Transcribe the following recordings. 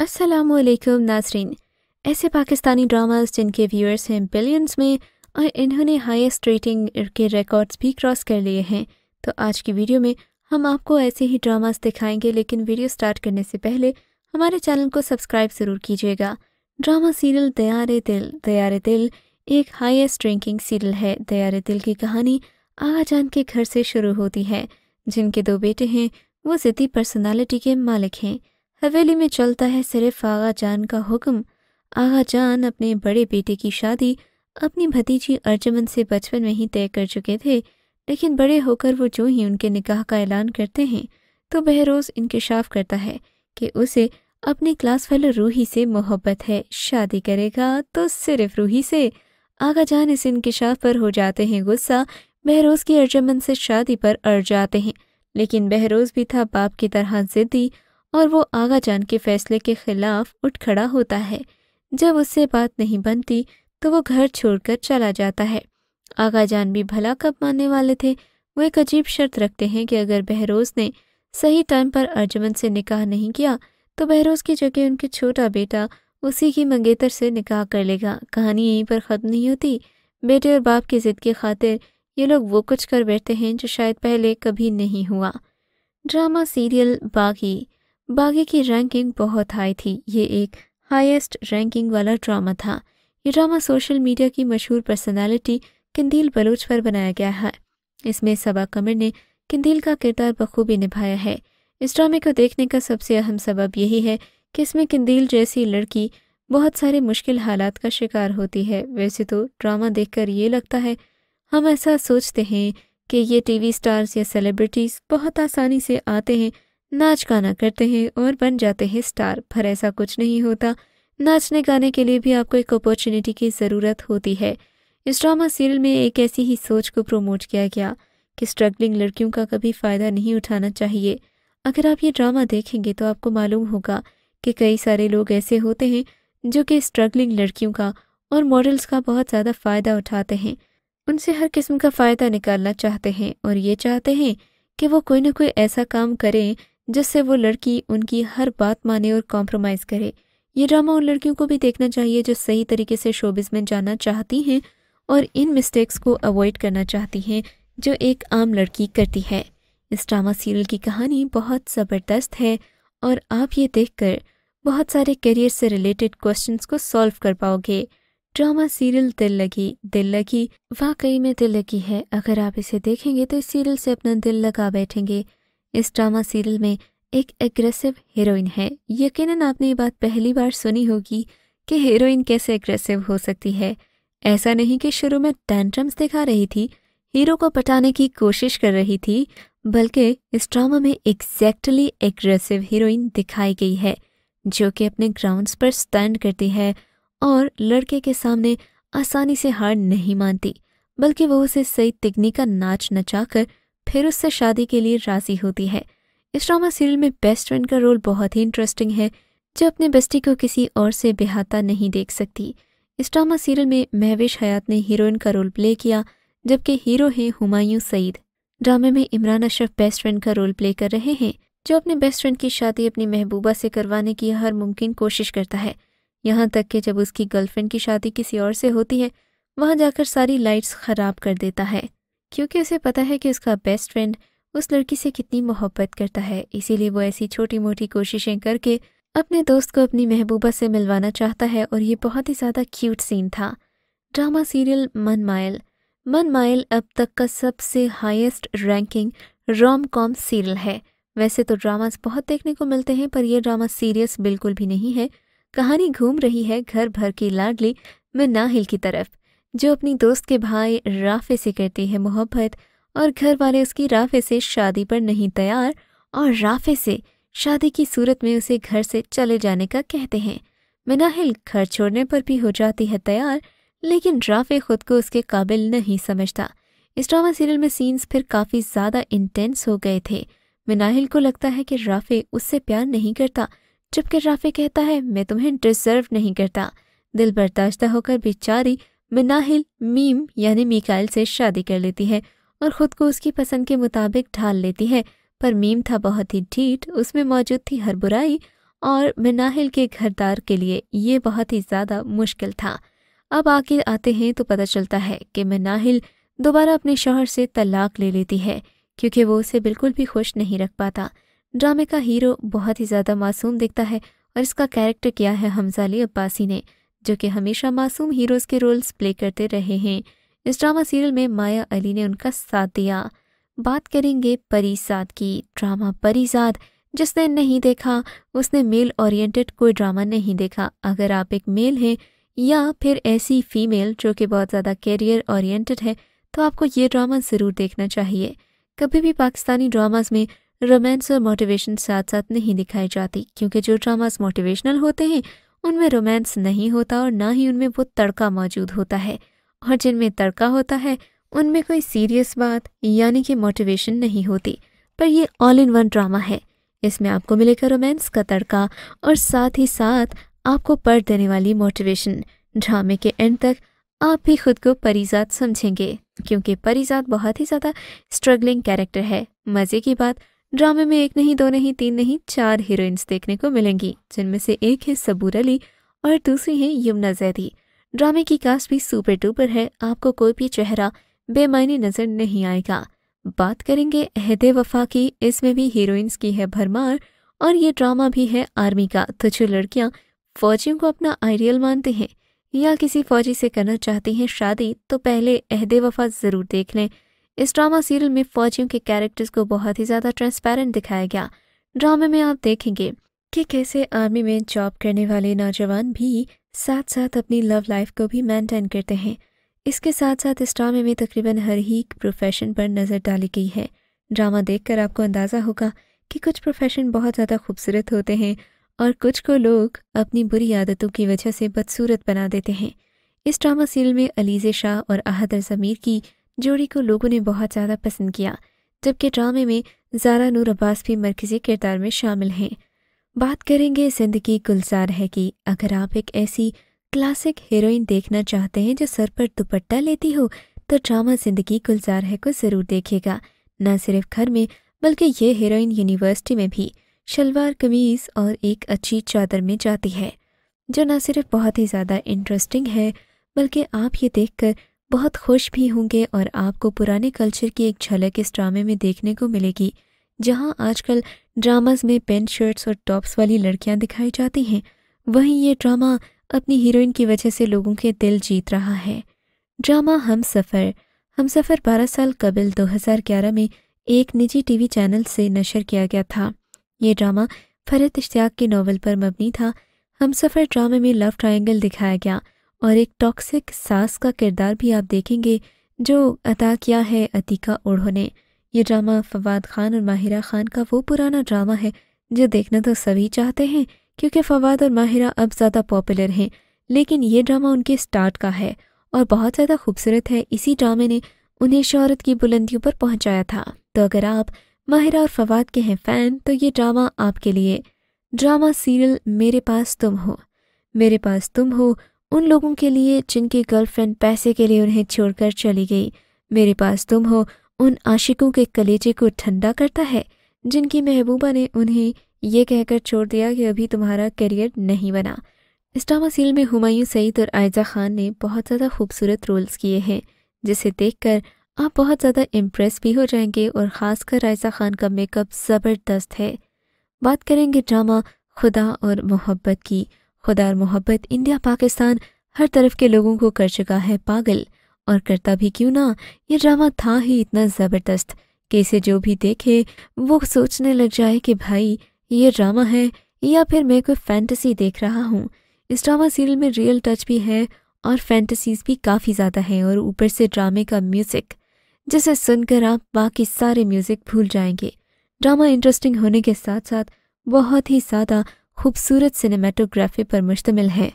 असलम नासरीन ऐसे पाकिस्तानी ड्रामास जिनके व्यूअर्स हैं बिलियंस में और इन्होंने हाईएस्ट रेटिंग के रिकॉर्ड्स भी क्रॉस कर लिए हैं तो आज की वीडियो में हम आपको ऐसे ही ड्रामास दिखाएंगे लेकिन वीडियो स्टार्ट करने से पहले हमारे चैनल को सब्सक्राइब ज़रूर कीजिएगा ड्रामा सीरियल दयारे दिल दयारे दिल एक हाईएस्ट रैंकिंग सीरियल है दयारे दिल की कहानी आगा जान के घर से शुरू होती है जिनके दो बेटे हैं वो ज़िद्दी पर्सनैलिटी के मालिक हैं हवेली में चलता है सिर्फ आगा जान का हुक्म आगा जान अपने बड़े बेटे की शादी अपनी भतीजी अर्जमन से बचपन में ही तय कर चुके थे लेकिन बड़े होकर वो जो ही उनके निकाह का ऐलान करते हैं तो बहरोज़ इंकशाफ करता है कि उसे अपने क्लास फेलो रूही से मोहब्बत है शादी करेगा तो सिर्फ रूही से आगा जान इस इंकशाफ पर हो जाते हैं गुस्सा बहरोज़ की अर्जमन से शादी पर अड़ जाते हैं लेकिन बहरोज़ भी था बाप की तरह जिद्दी और वो आगा जान के फैसले के खिलाफ उठ खड़ा होता है जब उससे बात नहीं बनती तो वो घर छोड़कर चला जाता है आगा जान भी भला कब मानने वाले थे वो एक अजीब शर्त रखते हैं कि अगर बहरोज ने सही टाइम पर अर्जुमन से निकाह नहीं किया तो बहरोज की जगह उनके छोटा बेटा उसी की मंगेतर से निकाह कर लेगा कहानी यहीं पर ख़त्म नहीं होती बेटे और बाप की ज़िद की खातिर ये लोग वो कुछ कर बैठते हैं जो शायद पहले कभी नहीं हुआ ड्रामा सीरियल बागी बागी की रैंकिंग बहुत हाई थी ये एक हाईएस्ट रैंकिंग वाला ड्रामा था ये ड्रामा सोशल मीडिया की मशहूर पर्सनालिटी किंदील बलोच पर बनाया गया है इसमें सबा कमर ने किंदील का किरदार बखूबी निभाया है इस ड्रामे को देखने का सबसे अहम सबब यही है कि इसमें किंदील जैसी लड़की बहुत सारे मुश्किल हालात का शिकार होती है वैसे तो ड्रामा देखकर ये लगता है हम ऐसा सोचते हैं कि ये टीवी स्टार्स या सेलिब्रिटीज़ बहुत आसानी से आते हैं नाच गाना करते हैं और बन जाते हैं स्टार पर ऐसा कुछ नहीं होता नाचने गाने के लिए भी आपको एक अपॉर्चुनिटी की ज़रूरत होती है इस ड्रामा सीरियल में एक ऐसी ही सोच को प्रमोट किया गया कि स्ट्रगलिंग लड़कियों का कभी फ़ायदा नहीं उठाना चाहिए अगर आप ये ड्रामा देखेंगे तो आपको मालूम होगा कि कई सारे लोग ऐसे होते हैं जो कि स्ट्रगलिंग लड़कियों का और मॉडल्स का बहुत ज़्यादा फ़ायदा उठाते हैं उनसे हर किस्म का फ़ायदा निकालना चाहते हैं और ये चाहते हैं कि वो कोई ना कोई ऐसा काम करें जिससे वो लड़की उनकी हर बात माने और कॉम्प्रोमाइज़ करे ये ड्रामा उन लड़कियों को भी देखना चाहिए जो सही तरीके से शोबिज में जाना चाहती हैं और इन मिस्टेक्स को अवॉइड करना चाहती हैं जो एक आम लड़की करती है इस ड्रामा सीरियल की कहानी बहुत ज़बरदस्त है और आप ये देखकर बहुत सारे करियर से रिलेटेड क्वेश्चंस को सॉल्व कर पाओगे ड्रामा सीरियल दिल लगी दिल लगी वाकई में दिल लगी है अगर आप इसे देखेंगे तो इस सीरियल से अपना दिल लगा बैठेंगे इस ड्रामा सीरियल में एक एग्रेसिव हीरोइन है यकीनन आपने ये बात पहली बार सुनी होगी कि हीरोइन कैसे एग्रेसिव हो सकती है ऐसा नहीं कि शुरू में टेंट्रम्स दिखा रही थी हीरो को पटाने की कोशिश कर रही थी बल्कि इस ड्रामा में एग्जैक्टली एग्रेसिव हीरोइन दिखाई गई है जो कि अपने ग्राउंड्स पर स्टैंड करती है और लड़के के सामने आसानी से हार नहीं मानती बल्कि वो उसे सही तिगनी का नाच नचाकर फिर उससे शादी के लिए राजी होती है इस ड्रामा सीरियल में बेस्ट फ्रेंड का रोल बहुत ही इंटरेस्टिंग है जो अपने बेस्टी को किसी और से बेहाता नहीं देख सकती इस ड्रामा सीरियल में महवेश हयात ने हीरोइन का रोल प्ले किया जबकि हीरो हैं हुमायूं सईद ड्रामे में इमरान अशरफ बेस्ट फ्रेंड का रोल प्ले कर रहे हैं जो अपने बेस्ट फ्रेंड की शादी अपनी महबूबा से करवाने की हर मुमकिन कोशिश करता है यहाँ तक कि जब उसकी गर्लफ्रेंड की शादी किसी और से होती है वहाँ जाकर सारी लाइट्स ख़राब कर देता है क्योंकि उसे पता है कि उसका बेस्ट फ्रेंड उस लड़की से कितनी मोहब्बत करता है इसीलिए वो ऐसी छोटी मोटी कोशिशें करके अपने दोस्त को अपनी महबूबा से मिलवाना चाहता है और ये बहुत ही ज़्यादा क्यूट सीन था ड्रामा सीरियल मन मायल मन मायल अब तक का सबसे highest ranking rom com serial है वैसे तो ड्रामास बहुत देखने को मिलते हैं पर यह ड्रामा सीरियस बिल्कुल भी नहीं है कहानी घूम रही है घर भर की लाडली मिन्ना की तरफ जो अपनी दोस्त के भाई राफे से करती है मोहब्बत और घर वाले उसकी राफे से शादी पर नहीं तैयार और राफे से शादी की सूरत में उसे घर से चले जाने का कहते हैं मिनाहिल घर छोड़ने पर भी हो जाती है तैयार लेकिन राफे खुद को उसके काबिल नहीं समझता इस ड्रामा सीरियल में सीन्स फिर काफ़ी ज़्यादा इंटेंस हो गए थे मिनाहिल को लगता है कि राफे उससे प्यार नहीं करता जबकि राफे कहता है मैं तुम्हें डिजर्व नहीं करता दिल बर्दाश्त होकर बेचारी मिनाहिल मीम यानी मिकाइल से शादी कर लेती है और ख़ुद को उसकी पसंद के मुताबिक ढाल लेती है पर मीम था बहुत ही ढीठ उसमें मौजूद थी हर बुराई और मिनाहिल के घरदार के लिए ये बहुत ही ज़्यादा मुश्किल था अब आगे आते हैं तो पता चलता है कि मिनाहिल दोबारा अपने शोहर से तलाक ले लेती है क्योंकि वो उसे बिल्कुल भी खुश नहीं रख पाता ड्रामे का हीरो बहुत ही ज़्यादा मासूम दिखता है और इसका कैरेक्टर किया है हमजाली अब्बासी ने जो कि हमेशा मासूम हीरोज़ के रोल्स प्ले करते रहे हैं इस ड्रामा सीरियल में माया अली ने उनका साथ दिया बात करेंगे परिसाद की ड्रामा परिसाद जिसने नहीं देखा उसने मेल ओरिएंटेड कोई ड्रामा नहीं देखा अगर आप एक मेल हैं या फिर ऐसी फीमेल जो कि बहुत ज़्यादा कैरियर ओरिएंटेड है तो आपको ये ड्रामा ज़रूर देखना चाहिए कभी भी पाकिस्तानी ड्रामास में रोमांस और मोटिवेशन साथ साथ नहीं दिखाई जाती क्योंकि जो ड्रामास मोटिवेशनल होते हैं उनमें रोमांस नहीं होता और ना ही उनमें वो तड़का मौजूद होता है और जिनमें तड़का होता है उनमें कोई सीरियस बात यानी कि मोटिवेशन नहीं होती पर ये ऑल इन वन ड्रामा है इसमें आपको मिलेगा रोमांस का तड़का और साथ ही साथ आपको पढ़ देने वाली मोटिवेशन ड्रामे के एंड तक आप भी खुद को परिजात समझेंगे क्योंकि परिजात बहुत ही ज़्यादा स्ट्रगलिंग कैरेक्टर है मज़े की बात ड्रामे में एक नहीं दो नहीं तीन नहीं चार हीरोइंस देखने को मिलेंगी जिनमें से एक है सबूर अली और दूसरी है यमुना जैदी ड्रामे की कास्ट भी सुपर डुपर है आपको कोई भी चेहरा बेमायने नजर नहीं आएगा बात करेंगे अहद वफा की इसमें भी हीरोइंस की है भरमार और ये ड्रामा भी है आर्मी का तो जो लड़कियाँ फौजियों को अपना आइडियल मानते हैं या किसी फौजी से करना चाहती हैं शादी तो पहले अहद वफा ज़रूर देख लें इस ड्रामा सीरियल में फौजियों के कैरेक्टर्स को बहुत ही ज़्यादा ट्रांसपेरेंट दिखाया गया ड्रामे में आप देखेंगे कि कैसे आर्मी में जॉब करने वाले नौजवान भी साथ साथ अपनी लव लाइफ को भी मेंटेन करते हैं इसके साथ साथ इस ड्रामे में तकरीबन हर ही प्रोफेशन पर नज़र डाली गई है ड्रामा देखकर आपको अंदाज़ा होगा कि कुछ प्रोफेशन बहुत ज़्यादा खूबसूरत होते हैं और कुछ को लोग अपनी बुरी आदतों की वजह से बदसूरत बना देते हैं इस ड्रामा सीरियल में अलीज़े शाह और अहदर ज़मीर की जोड़ी को लोगों ने बहुत ज़्यादा पसंद किया जबकि ड्रामे में जारा नूर अब्बास भी मरकज़ी किरदार में शामिल हैं बात करेंगे जिंदगी गुलजार है कि अगर आप एक ऐसी क्लासिक हीरोइन देखना चाहते हैं जो सर पर दुपट्टा लेती हो तो ड्रामा जिंदगी गुलजार है को ज़रूर देखेगा न सिर्फ घर में बल्कि ये हीरोइन यूनिवर्सिटी में भी शलवार कमीज़ और एक अच्छी चादर में जाती है जो न सिर्फ बहुत ही ज़्यादा इंटरेस्टिंग है बल्कि आप ये देखकर बहुत खुश भी होंगे और आपको पुराने कल्चर की एक झलक इस ड्रामे में देखने को मिलेगी जहां आजकल ड्रामाज में पेंट शर्ट्स और टॉप्स वाली लड़कियां दिखाई जाती हैं वहीं ये ड्रामा अपनी हीरोइन की वजह से लोगों के दिल जीत रहा है ड्रामा हम सफ़र हम सफ़र बारह साल कबल 2011 में एक निजी टीवी चैनल से नशर किया गया था ये ड्रामा फरत इश्तियाक के नावल पर मबनी था हम सफ़र ड्रामे में लव ट्रायंगल दिखाया गया और एक टॉक्सिक सास का किरदार भी आप देखेंगे जो अदा किया है अतीका ओढ़ो ने यह ड्रामा फवाद खान और माहिरा खान का वो पुराना ड्रामा है जो देखना तो सभी चाहते हैं क्योंकि फवाद और माहिरा अब ज़्यादा पॉपुलर हैं लेकिन ये ड्रामा उनके स्टार्ट का है और बहुत ज़्यादा खूबसूरत है इसी ड्रामे ने उन्हें शहरत की बुलंदियों पर पहुंचाया था तो अगर आप माहिरा और फवाद के हैं फ़ैन तो ये ड्रामा आपके लिए ड्रामा सीरियल मेरे पास तुम हो मेरे पास तुम हो उन लोगों के लिए जिनकी गर्लफ्रेंड पैसे के लिए उन्हें छोड़कर चली गई मेरे पास तुम हो उन आशिकों के कलेजे को ठंडा करता है जिनकी महबूबा ने उन्हें यह कहकर छोड़ दिया कि अभी तुम्हारा करियर नहीं बना इस्टामासील में हुमायूं सईद और आयजा खान ने बहुत ज़्यादा खूबसूरत रोल्स किए हैं जिसे देखकर आप बहुत ज़्यादा इम्प्रेस भी हो जाएंगे और ख़ासकर आयजा खान का मेकअप ज़बरदस्त है बात करेंगे ड्रामा खुदा और मोहब्बत की खुदार मोहब्बत इंडिया पाकिस्तान हर तरफ के लोगों को कर चुका है पागल और करता भी क्यों ना ये ड्रामा था ही इतना ज़बरदस्त कि इसे जो भी देखे वो सोचने लग जाए कि भाई ये ड्रामा है या फिर मैं कोई फैंटेसी देख रहा हूँ इस ड्रामा सीरियल में रियल टच भी है और फैंटेसीज भी काफ़ी ज़्यादा हैं और ऊपर से ड्रामे का म्यूज़िक जिसे सुनकर आप बाकी सारे म्यूज़िक भूल जाएंगे ड्रामा इंटरेस्टिंग होने के साथ साथ बहुत ही ज़्यादा खूबसूरत सिनेमाटोग्राफी पर मुश्तमिल है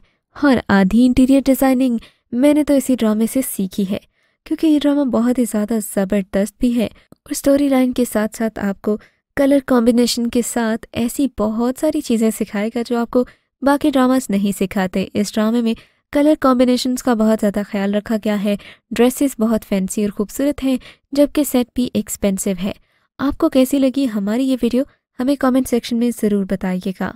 और आधी इंटीरियर डिज़ाइनिंग मैंने तो इसी ड्रामे से सीखी है क्योंकि ये ड्रामा बहुत ही ज़्यादा ज़बरदस्त भी है और स्टोरी लाइन के साथ साथ आपको कलर कॉम्बिनेशन के साथ ऐसी बहुत सारी चीज़ें सिखाएगा जो आपको बाकी ड्रामास नहीं सिखाते इस ड्रामे में कलर कॉम्बिनेशंस का बहुत ज़्यादा ख्याल रखा गया है ड्रेसेस बहुत फैंसी और खूबसूरत हैं जबकि सेट भी एक्सपेंसिव है आपको कैसी लगी हमारी ये वीडियो हमें कमेंट सेक्शन में ज़रूर बताइएगा